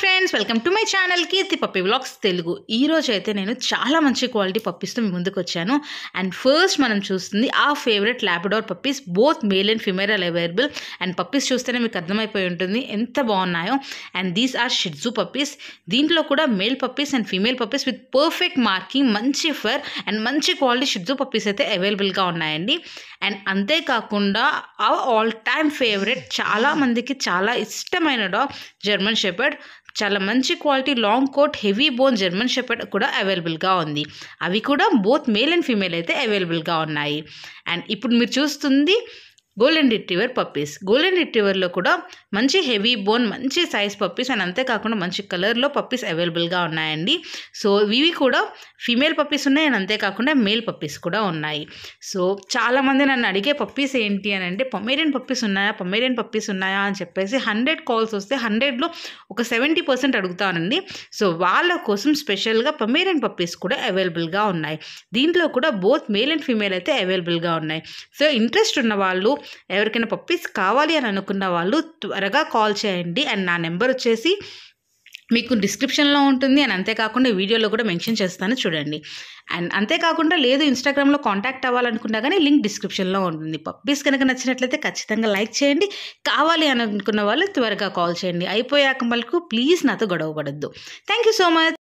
friends welcome to my channel Keerthi puppy blogs Telugu ఈరోజు అయితే నేను చాలా మంచి క్వాలిటీ పప్పిస్తూ మీ ముందుకు వచ్చాను అండ్ ఫస్ట్ మనం చూస్తుంది ఆ favourite labrador puppies both male and female available and puppies చూస్తేనే మీకు అర్థమైపోయి ఉంటుంది ఎంత బాగున్నాయో and these are shih tzu puppies దీంట్లో కూడా male puppies and female puppies with perfect marking మంచి ఫర్ అండ్ మంచి క్వాలిటీ షిడ్జు పప్పీస్ అయితే అవైలబుల్గా ఉన్నాయండి అండ్ అంతేకాకుండా ఆ ఆల్ టైమ్ ఫేవరెట్ చాలామందికి చాలా ఇష్టమైన డాగ్ జర్మన్ షెపర్డ్ చాలా మంచి quality long coat heavy bone German shepherd కూడా అవైలబుల్గా ఉంది అవి కూడా బోత్ మేల్ అండ్ ఫీమేల్ అయితే అవైలబుల్గా ఉన్నాయి అండ్ ఇప్పుడు మీరు చూస్తుంది గోల్డెన్ రిట్రీవర్ పప్పీస్ గోల్డెన్ రిట్రీవర్లో కూడా మంచి హెవీ బోన్ మంచి సైజ్ పప్పీస్ అండ్ అంతేకాకుండా మంచి కలర్లో పప్పీస్ అవైలబుల్గా ఉన్నాయండి సో ఇవి కూడా ఫీమేల్ పప్పీస్ ఉన్నాయి అండ్ అంతేకాకుండా మేల్ పప్పీస్ కూడా ఉన్నాయి సో చాలామంది నన్ను అడిగే పప్పీస్ ఏంటి అని అంటే పొమేరియన్ పప్పీస్ ఉన్నాయా పొమేరియన్ పప్పీస్ ఉన్నాయా అని చెప్పేసి హండ్రెడ్ కాల్స్ వస్తే హండ్రెడ్లో ఒక సెవెంటీ పర్సెంట్ అడుగుతానండి సో వాళ్ళ కోసం స్పెషల్గా పొమేరియన్ పప్పీస్ కూడా అవైలబుల్గా ఉన్నాయి దీంట్లో కూడా బోత్ మేల్ అండ్ ఫీమేల్ అయితే అవైలబుల్గా ఉన్నాయి సో ఇంట్రెస్ట్ ఉన్న వాళ్ళు ఎవరికైనా పప్పీస్ కావాలి అని అనుకున్న వాళ్ళు త్వరగా కాల్ చేయండి అండ్ నా నెంబర్ వచ్చేసి మీకు డిస్క్రిప్షన్లో ఉంటుంది అండ్ అంతేకాకుండా వీడియోలో కూడా మెన్షన్ చేస్తాను చూడండి అండ్ అంతేకాకుండా లేదు ఇన్స్టాగ్రామ్లో కాంటాక్ట్ అవ్వాలనుకున్నా కానీ లింక్ డిస్క్రిప్షన్లో ఉంటుంది పప్పీస్ కనుక నచ్చినట్లయితే ఖచ్చితంగా లైక్ చేయండి కావాలి అనుకున్న వాళ్ళు త్వరగా కాల్ చేయండి అయిపోయాక మళ్ళీ ప్లీజ్ నాతో గొడవ పడద్దు థ్యాంక్ యూ సో మచ్